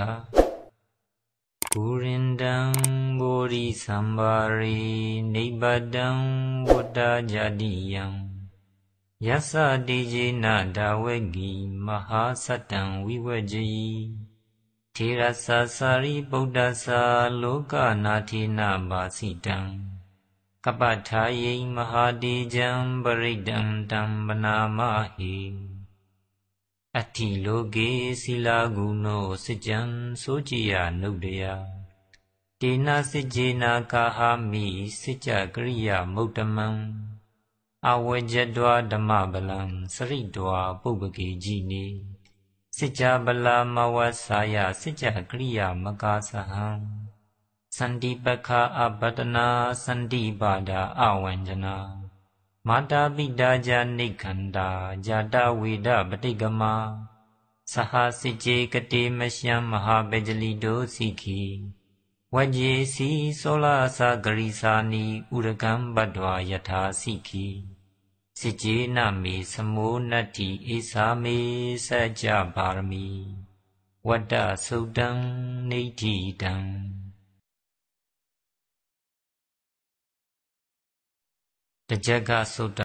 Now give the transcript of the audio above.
တာဘူရင်တံဘောရိသံဘာရိနိဗ္ဗတံဝတ္တာဇာတိယံယသတိဇေနဒါဝေဂီမဟာသတ္တံဝိဝေဇီထေရသာစာရိဗုဒ္ဓသာလောကနာထေနပါစီတံကပ္ပထာယိမဟာတိဇံပရိဒံတံဗနာမဟိအထိလောကေစီလာဂုဏောစိကြံစိုးကြည်ယနုတ္တယတေနာစိကြေနာကာဟာမိစိကြကရိယာမုတ်တမံအဝေဇ္ဇောဓမ္မပလံစရိတောပုပ္ပကေကြည်နိစိကြပလာမဝဆာယစိကြကရိယာမကာသဟံစန္ဒီပခာအပတနာစန္ဒီပါဒာအဝဉ္ဇနာမာတာပိတာဇာနိခန္တာဇာတဝေဒပတိကမစဟာစိကြေကတိမရှံမဟာပေဇလီတောစီခိဝัจေစီစောလာသဂရိစာနီဥရကံပတ္တဝါယထာစီခိစိကြေနမေသမောနတ္တိဧသာမေစัจ जा ပါရမီဝတ္တသုတံနေတိတံတစ်ချက်ကသုတ္တ